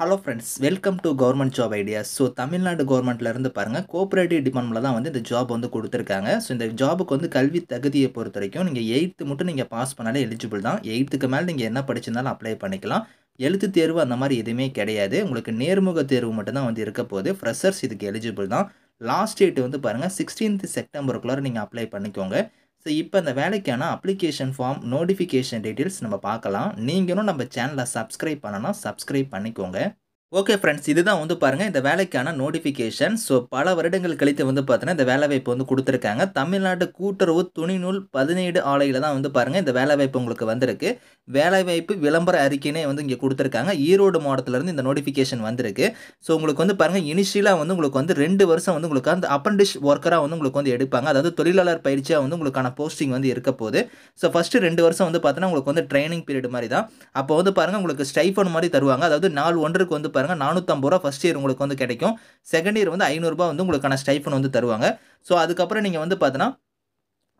hello friends welcome to government job ideas so Tamil Nadu கவர்மெண்ட்லேருந்து பாருங்கள் cooperative டிபார்ட்மெண்ட்ல தான் வந்து இந்த ஜாப் வந்து கொடுத்துருக்காங்க ஸோ இந்த ஜாபுக்கு வந்து கல்வி தகுதியை பொறுத்த வரைக்கும் நீங்கள் எயித்து மட்டும் நீங்கள் பாஸ் பண்ணாலே எலிஜிபிள் தான் எயித்துக்கு மேலே நீங்கள் என்ன படிச்சிருந்தாலும் அப்ளை பண்ணிக்கலாம் எழுத்து தேர்வு அந்த மாதிரி எதுவுமே கிடையாது உங்களுக்கு நேர்முக தேர்வு மட்டும்தான் வந்து இருக்க போகுது ஃப்ரெஷர்ஸ் இதுக்கு எலிஜிபிள் தான் லாஸ்ட் டேட் வந்து பாருங்கள் சிக்ஸ்டீன்த் செப்டம்பருக்குள்ளார நீங்கள் அப்ளை பண்ணிக்கோங்க ஸோ இப்போ அந்த வேலைக்கான அப்ளிகேஷன் ஃபார்ம் நோட்டிஃபிகேஷன் டீட்டெயில்ஸ் நம்ம பார்க்கலாம் நீங்களும் நம்ம சேனலை சப்ஸ்கிரைப் பண்ணணும் சப்ஸ்கிரைப் பண்ணிக்கோங்க ஓகே ஃப்ரெண்ட்ஸ் இதுதான் வந்து பாருங்கள் இந்த வேலைக்கான நோட்டிஃபிகேஷன் ஸோ பல வருடங்கள் கழித்து வந்து பார்த்தோன்னா இந்த வேலைவாய்ப்பு வந்து கொடுத்துருக்காங்க தமிழ்நாடு கூட்டுறவு துணிநூல் பதினேழு ஆலையில் தான் வந்து பாருங்கள் இந்த வேலைவாய்ப்பு உங்களுக்கு வந்திருக்கு வேலைவாய்ப்பு விளம்பர அறிக்கையினே வந்து இங்கே கொடுத்துருக்காங்க ஈரோடு மாவட்டத்திலேருந்து இந்த நோட்டிஃபிகேஷன் வந்திருக்கு ஸோ உங்களுக்கு வந்து பாருங்கள் இனிஷியலாக வந்து உங்களுக்கு வந்து ரெண்டு வருஷம் வந்து உங்களுக்கு அந்த அப்ரண்டிஸ் ஒர்க்கராக வந்து உங்களுக்கு வந்து எடுப்பாங்க அதாவது தொழிலாளர் பயிற்சியாக வந்து உங்களுக்கான போஸ்டிங் வந்து இருக்க போது ஸோ ஃபஸ்ட்டு ரெண்டு வருஷம் வந்து பார்த்தோன்னா உங்களுக்கு வந்து ட்ரைனிங் பீரியட் மாதிரி தான் அப்போ வந்து பாருங்கள் உங்களுக்கு ஸ்டைஃபன் மாதிரி தருவாங்க அதாவது நாலு ஒன்றுக்கு வந்து பாருங்கள் நானூற்றம்பது ரூபா ஃபஸ்ட் இயர் உங்களுக்கு வந்து கிடைக்கும் செகண்ட் இயர் வந்து ஐநூறுரூபா வந்து உங்களுக்கான ஸ்டைஃபன் வந்து தருவாங்க ஸோ அதுக்கப்புறம் நீங்கள் வந்து பார்த்தீங்கன்னா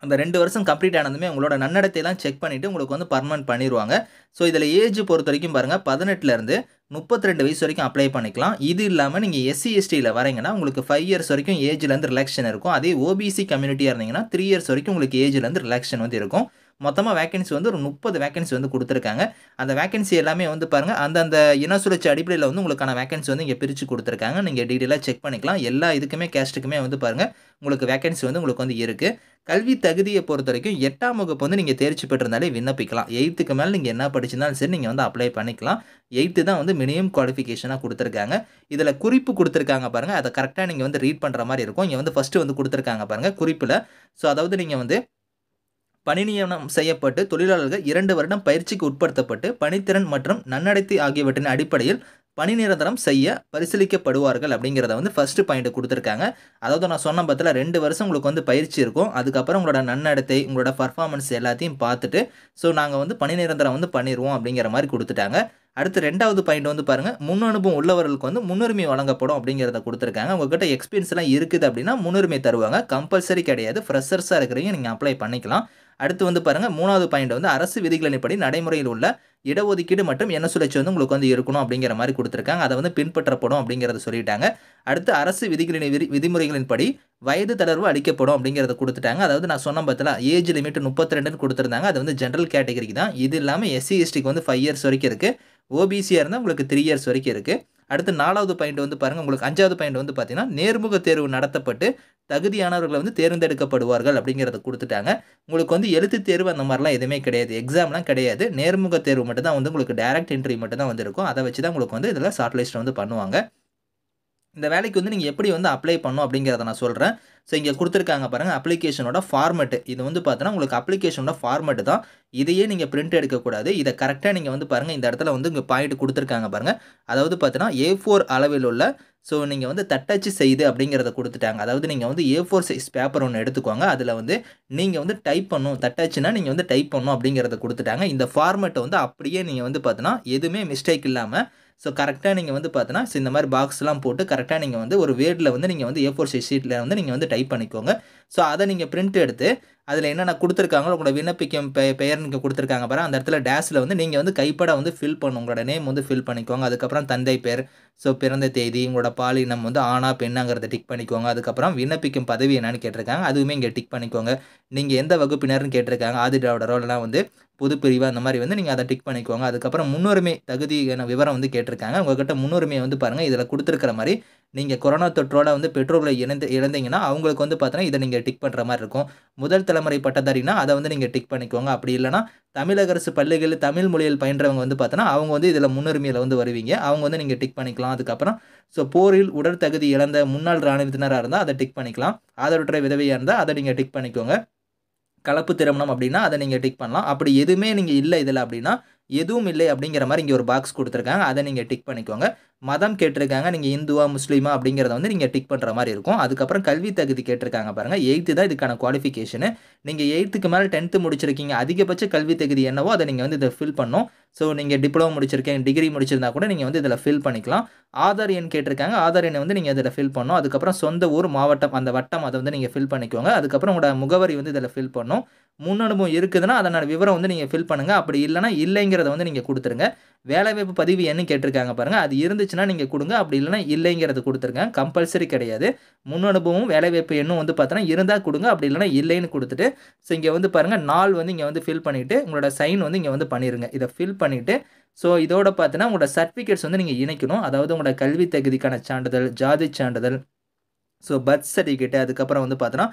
அந்த ரெண்டு வருஷம் கம்ப்ளீட் ஆனதுமே உங்களோட நன்னடத்தையெல்லாம் செக் பண்ணிவிட்டு உங்களுக்கு வந்து பர்மனெண்ட் பண்ணிடுவாங்க ஸோ இதில் ஏஜ் பொறுத்த வரைக்கும் பாருங்கள் பதினெட்டுலேருந்து முப்பத்தி ரெண்டு வயசு வரைக்கும் அப்ளை பண்ணிக்கலாம் இது இல்லாமல் நீங்கள் எஸ்சி எஸ்டியில் வரீங்கன்னா உங்களுக்கு ஃபைவ் இயர்ஸ் வரைக்கும் ஏஜ்லேருந்து ரிலாக்ஷன் இருக்கும் அதே ஓபிசி கம்யூனிட்டியாக இருந்தீங்கன்னா த்ரீ இயர்ஸ் வரைக்கும் உங்களுக்கு ஏஜ்லேருந்து ரிலாக்ஷன் வந்து இருக்கும் மொத்தமாக வேக்கன்சி வந்து ஒரு முப்பது வேக்கன்சி வந்து கொடுத்துருக்காங்க அந்த வேக்கன்சி எல்லாமே வந்து பாருங்கள் அந்தந்த இன சுழற்சி அடிப்படையில் வந்து உங்களுக்கான வேக்கன்சி வந்து இங்கே பிரித்து கொடுத்துருக்காங்க நீங்கள் டீட்டெயிலாக செக் பண்ணிக்கலாம் எல்லா இதுக்குமே கேஸ்ட்டுக்குமே வந்து பாருங்கள் உங்களுக்கு வேக்கன்சி வந்து உங்களுக்கு வந்து இருக்குது கல்வி தகுதியை பொறுத்த வரைக்கும் எட்டாம் வகுப்பு வந்து நீங்கள் தேர்ச்சி பெற்றிருந்தாலே விண்ணப்பிக்கலாம் எயித்துக்கு மேலே நீங்கள் என்ன படிச்சிருந்தாலும் சரி நீங்கள் வந்து அப்ளை பண்ணிக்கலாம் எயித்து தான் வந்து மினிமம் குவாலிஃபிகேஷனாக கொடுத்துருக்காங்க இதில் குறிப்பு கொடுத்துருக்காங்க பாருங்கள் அதை கரெக்டாக நீங்கள் வந்து ரீட் பண்ணுற மாதிரி இருக்கும் இங்கே வந்து ஃபஸ்ட்டு வந்து கொடுத்துருக்காங்க பாருங்கள் குறிப்பில் ஸோ அதாவது நீங்கள் வந்து பணி நியமனம் செய்யப்பட்டு தொழிலாளர்கள் இரண்டு வருடம் பயிற்சிக்கு உட்படுத்தப்பட்டு பணித்திறன் மற்றும் நன்னடத்தை ஆகியவற்றின் அடிப்படையில் பணி நிரந்தரம் செய்ய பரிசீலிக்கப்படுவார்கள் அப்படிங்கிறத வந்து ஃபஸ்ட்டு பாயிண்ட் கொடுத்துருக்காங்க அதாவது நான் சொன்ன பத்தில் ரெண்டு வருஷம் உங்களுக்கு வந்து பயிற்சி இருக்கும் அதுக்கப்புறம் உங்களோட நன்னடத்தை உங்களோட பர்ஃபார்மன்ஸ் எல்லாத்தையும் பார்த்துட்டு ஸோ நாங்கள் வந்து பணி நிரந்தரம் வந்து பண்ணிடுவோம் அப்படிங்கிற மாதிரி கொடுத்துட்டாங்க அடுத்து ரெண்டாவது பாயிண்ட் வந்து பாருங்கள் முன் அனுபவம் உள்ளவர்களுக்கு வந்து முன்னுரிமை வழங்கப்படும் அப்படிங்கிறத கொடுத்துருக்காங்க உங்ககிட்ட எக்ஸ்பீரியன்ஸ்லாம் இருக்குது அப்படின்னா முன்னுரிமை தருவாங்க கம்பல்சரி கிடையாது ஃப்ரெஷர்ஸாக இருக்கிறீங்க நீங்கள் அப்ளை பண்ணிக்கலாம் அடுத்து வந்து பாருங்கள் மூணாவது பாயிண்ட் வந்து அரசு விதிகளின்படி நடைமுறையில் உள்ள இடஒதுக்கீடு மற்றும் என்ன சுழற்சி வந்து உங்களுக்கு வந்து இருக்கணும் அப்படிங்கிற மாதிரி கொடுத்துருக்காங்க அதை வந்து பின்பற்றப்படும் அப்படிங்கிறத சொல்லிட்டாங்க அடுத்து அரசு விதிகளின் விதி விதிமுறைகளின்படி வயது தளர்வு அளிக்கப்படும் அப்படிங்கிறத கொடுத்துட்டாங்க அதாவது நான் சொன்ன பார்த்தலாம் ஏஜ் லிமிட் முப்பத்தி ரெண்டுன்னு கொடுத்துருந்தாங்க அது வந்து ஜென்ரல் கேட்டகரிக்கு தான் இது இல்லாமல் எஸ்சி எஸ்டிக்கு வந்து ஃபைவ் இயர்ஸ் வரைக்கும் இருக்குது ஓபிசியாக இருந்தால் உங்களுக்கு த்ரீ இயர்ஸ் வரைக்கும் இருக்குது அடுத்து நாலாவது பாயிண்ட் வந்து பாருங்கள் உங்களுக்கு அஞ்சாவது பாயிண்ட் வந்து பார்த்தீங்கன்னா நேர்முக தேர்வு நடத்தப்பட்டு தகுதியானவர்களை வந்து தேர்ந்தெடுக்கப்படுவார்கள் அப்படிங்கிறத கொடுத்துட்டாங்க உங்களுக்கு வந்து எழுத்து தேர்வு அந்த மாதிரிலாம் எதுவுமே கிடையாது எக்ஸாம்லாம் கிடையாது நேர்முக தேர்வு மட்டும் தான் வந்து உங்களுக்கு டேரக்ட் என்ட்ரி மட்டும் தான் வந்து அதை வச்சு தான் உங்களுக்கு வந்து இதில் ஷார்ட் லிஸ்ட் வந்து பண்ணுவாங்க இந்த வேலைக்கு வந்து நீங்கள் எப்படி வந்து அப்ளை பண்ணும் அப்படிங்கிறத நான் சொல்கிறேன் ஸோ இங்கே கொடுத்துருக்காங்க பாருங்கள் அப்ளிகேஷனோட ஃபார்மெட்டு இது வந்து பார்த்தோன்னா உங்களுக்கு அப்ளிகேஷனோட ஃபார்மெட் தான் இதையே நீங்கள் பிரிண்ட் எடுக்கக்கூடாது இதை கரெக்டாக நீங்கள் வந்து பாருங்கள் இந்த இடத்துல வந்து இங்கே பாயிண்ட் கொடுத்துருக்காங்க பாருங்கள் அதாவது பார்த்தோன்னா ஏ ஃபோர் அளவில் உள்ள ஸோ நீங்கள் வந்து தட்டச்சு செய்து அப்படிங்கிறத கொடுத்துட்டாங்க அதாவது நீங்கள் வந்து ஏ ஃபோர் சைஸ் பேப்பர் ஒன்று எடுத்துக்கோங்க அதில் வந்து நீங்கள் வந்து டைப் பண்ணும் தட்டச்சுனா நீங்கள் வந்து டைப் பண்ணும் அப்படிங்கிறத கொடுத்துட்டாங்க இந்த ஃபார்மெட்டை வந்து அப்படியே நீங்கள் வந்து பார்த்தீங்கன்னா எதுவுமே மிஸ்டேக் இல்லாமல் ஸோ கரெக்டாக நீங்கள் வந்து பார்த்தீங்கன்னா இந்த மாதிரி பாக்ஸ்லாம் போட்டு கரெக்டாக நீங்கள் வந்து ஒரு வேர்டில் வந்து நீங்கள் வந்து ஏ ஃபோர் சைஸ் ஷீட்டில் வந்து நீங்கள் வந்து டைப் பண்ணிக்கோங்க ஸோ அதை நீங்கள் பிரிண்ட் எடுத்து அதில் என்னென்ன கொடுத்துருக்காங்களோ உங்களோட விண்ணப்பிக்கும் பெ பெயர் நீங்கள் கொடுத்துருக்காங்க பாரு அந்த இடத்துல டேஸில் வந்து நீங்கள் வந்து கைப்பட வந்து ஃபில் பண்ணும் உங்களோட நேம் வந்து ஃபில் பண்ணிக்கோங்க அதுக்கப்புறம் தந்தை பேர் ஸோ பிறந்த தேதி உங்களோட பாலினம் வந்து ஆனா பெண்ணாங்கிறத டிக் பண்ணிக்கோங்க அதுக்கப்புறம் விண்ணப்பிக்கும் பதவி என்னன்னு கேட்டிருக்காங்க அதுவுமே இங்கே டிக் பண்ணிக்கோங்க நீங்கள் எந்த வகுப்பினர்னு கேட்டிருக்காங்க ஆதிடாவோட திராவிடரோ வந்து புது பிரிவாக அந்த மாதிரி வந்து நீங்கள் அதை டிக் பண்ணிக்கோங்க அதுக்கப்புறம் முன்னுரிமை தகுதியான விவரம் வந்து கேட்டிருக்காங்க உங்கள்கிட்ட முன்னுரிமையை வந்து பாருங்கள் இதில் கொடுத்துருக்குற மாதிரி நீங்கள் கொரோனா தொற்றோட வந்து பெற்றோர்களை இணைந்து இழந்தீங்கன்னா அவங்களுக்கு வந்து பார்த்தோன்னா இதை நீங்கள் டிக் பண்ணுற மாதிரி இருக்கும் முதல் தலைமுறை பட்டதாரினா அதை வந்து நீங்கள் டிக் பண்ணிக்கோங்க அப்படி இல்லைனா தமிழக அரசு பள்ளிகள் தமிழ் மொழியில் பயின்றவங்க வந்து பார்த்தோன்னா அவங்க வந்து இதில் முன்னுரிமையில் வந்து வருவீங்க அவங்க வந்து நீங்கள் டிக் பண்ணிக்கலாம் அதுக்கப்புறம் ஸோ போரில் உடற்தகுதி இழந்த முன்னாள் இராணுவத்தினராக இருந்தால் அதை டிக் பண்ணிக்கலாம் ஆதரவற்ற விதவையாக இருந்தால் அதை நீங்கள் டிக் பண்ணிக்கோங்க கலப்பு திருமணம் அப்படின்னா அதை நீங்கள் டிக் பண்ணலாம் அப்படி எதுவுமே நீங்கள் இல்லை இதில் அப்படின்னா எதுவும் இல்லை அப்படிங்கிற மாதிரி இங்கே ஒரு பாக்ஸ் கொடுத்துருக்காங்க அதை நீங்கள் டிக் பண்ணிக்கோங்க மதம் கேட்டிருக்காங்க நீங்கள் இந்துவா முஸ்லீமா அப்படிங்கிறத வந்து நீங்கள் டிக் பண்ணுற மாதிரி இருக்கும் அதுக்கப்புறம் கல்வி தகுதி கேட்டிருக்காங்க பாருங்கள் எயித்து தான் இதுக்கான குவாலிஃபிகேஷனு நீங்கள் எயித்துக்கு மேலே டென்த்து முடிச்சிருக்கீங்க அதிகபட்ச கல்வி தகுதி என்னவோ அதை நீங்கள் வந்து இதை ஃபில் பண்ணும் ஸோ நீங்கள் டிப்ளமோ முடிச்சிருக்கீங்க டிகிரி முடிச்சிருந்தா கூட நீங்கள் வந்து இதில் ஃபில் பண்ணிக்கலாம் ஆதார் எண் கேட்டிருக்காங்க ஆதார் எண்ணை வந்து நீங்கள் இதில் ஃபில் பண்ணணும் அதுக்கப்புறம் சொந்த ஊர் மாவட்டம் அந்த வட்டம் அதை வந்து நீங்கள் ஃபில் பண்ணிக்கோங்க அதுக்கப்புறம் உங்களோட முகவரி வந்து இதில் ஃபில் பண்ணும் முன் அனுபவம் இருக்குதுன்னா அதனால் விவரம் வந்து நீங்கள் ஃபில் பண்ணுங்கள் அப்படி இல்லைனா இல்லைங்கிறத வந்து நீங்கள் கொடுத்துருங்க வேலைவாய்ப்பு பதிவு என்ன கேட்டிருக்காங்க பாருங்கள் அது இருந்து இருந்துச்சுன்னா நீங்கள் கொடுங்க அப்படி இல்லைனா இல்லைங்கிறது கொடுத்துருங்க கம்பல்சரி கிடையாது முன் அனுபவமும் வேலைவாய்ப்பு எண்ணும் வந்து பார்த்தோன்னா இருந்தால் கொடுங்க அப்படி இல்லைனா இல்லைன்னு கொடுத்துட்டு ஸோ இங்கே வந்து பாருங்கள் நாள் வந்து இங்கே வந்து ஃபில் பண்ணிவிட்டு உங்களோட சைன் வந்து இங்கே வந்து பண்ணிடுங்க இதை ஃபில் பண்ணிவிட்டு ஸோ இதோட பார்த்தீங்கன்னா உங்களோட சர்டிஃபிகேட்ஸ் வந்து நீங்கள் இணைக்கணும் அதாவது உங்களோட கல்வி தகுதிக்கான சான்றிதழ் ஜாதி சான்றிதழ் ஸோ பர்த் சர்டிஃபிகேட்டு அதுக்கப்புறம் வந்து பார்த்தோன்னா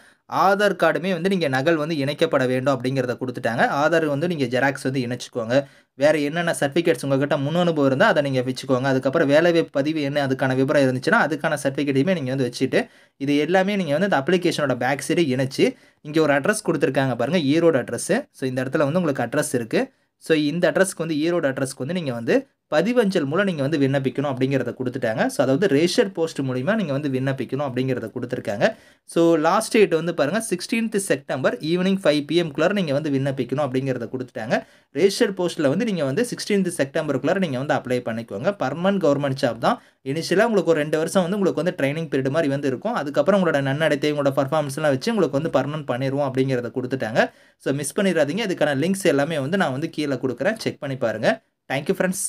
ஆதார் கார்டுமே வந்து நீங்கள் நகல் வந்து இணைக்கப்பட வேண்டும் அப்படிங்கிறத கொடுத்துட்டாங்க ஆதார் வந்து நீங்கள் ஜெராக்ஸ் வந்து இணைச்சிக்கோங்க வேறு என்னென்ன சர்டிஃபிகேட்ஸ் உங்கள்கிட்ட முன் அனுபவம் இருந்தால் அதை நீங்கள் வச்சுக்கோங்க அதுக்கப்புறம் வேலை பதிவு என்ன அதுக்கான விவரம் இருந்துச்சுன்னா அதுக்கான சர்டிஃபிகேட்டையுமே நீங்கள் வந்து வச்சுட்டு இது எல்லாமே நீங்கள் வந்து அந்த அப்ளிகேஷனோட பேக் சைடு இணைச்சி இங்கே ஒரு அட்ரஸ் கொடுத்துருக்காங்க பாருங்கள் ஈரோடு அட்ரஸ்ஸு ஸோ இந்த இடத்துல வந்து உங்களுக்கு அட்ரஸ் இருக்குது ஸோ இந்த அட்ரஸ்க்கு வந்து ஈரோடு அட்ரஸ்க்கு வந்து நீங்கள் வந்து பதிவஞ்சல் மூலம் நீங்கள் வந்து விண்ணப்பிக்கணும் அப்படிங்கிறத கொடுத்துட்டாங்க ஸோ அதாவது ரேஷர் போஸ்ட் மூலிமா நீங்கள் வந்து விண்ணப்பிக்கணும் அப்படிங்கிறத கொடுத்துருக்காங்க ஸோ லாஸ்ட் டேட் வந்து பாருங்கள் சிக்ஸ்டீன்த் செப்டம்பர் ஈவினிங் ஃபைவ் பிஎம்குள்ளார நீங்கள் வந்து விண்ணப்பிக்கணும் அப்படிங்கிறத கொடுத்துட்டாங்க ரேஷர் போஸ்ட்டில் வந்து நீங்கள் வந்து சிக்ஸ்டீன்த் செப்டம்பருக்குள்ளார நீங்கள் வந்து அப்ளை பண்ணிக்கோங்க பர்மனன்ட் கவர்மெண்ட் ஜாப் தான் இனிஷியலாக உங்களுக்கு ஒரு ரெண்டு வருஷம் வந்து உங்களுக்கு வந்து ட்ரைனிங் பீரியட் மாதிரி வந்து இருக்கும் அதுக்கப்புறம் உங்களோட நன்னடத்தை உங்களோட பர்ஃபார்மன்ஸ்லாம் வச்சு உங்களுக்கு வந்து பர்மனன்ட் பண்ணிடுவோம் அப்படிங்கிறத கொடுத்துட்டாங்க ஸோ மிஸ் பண்ணிடாதீங்க இதுக்கான லிங்க்ஸ் எல்லாமே வந்து நான் வந்து கீழே கொடுக்குறேன் செக் பண்ணி பாருங்கள் தேங்க்யூ ஃப்ரெண்ட்ஸ்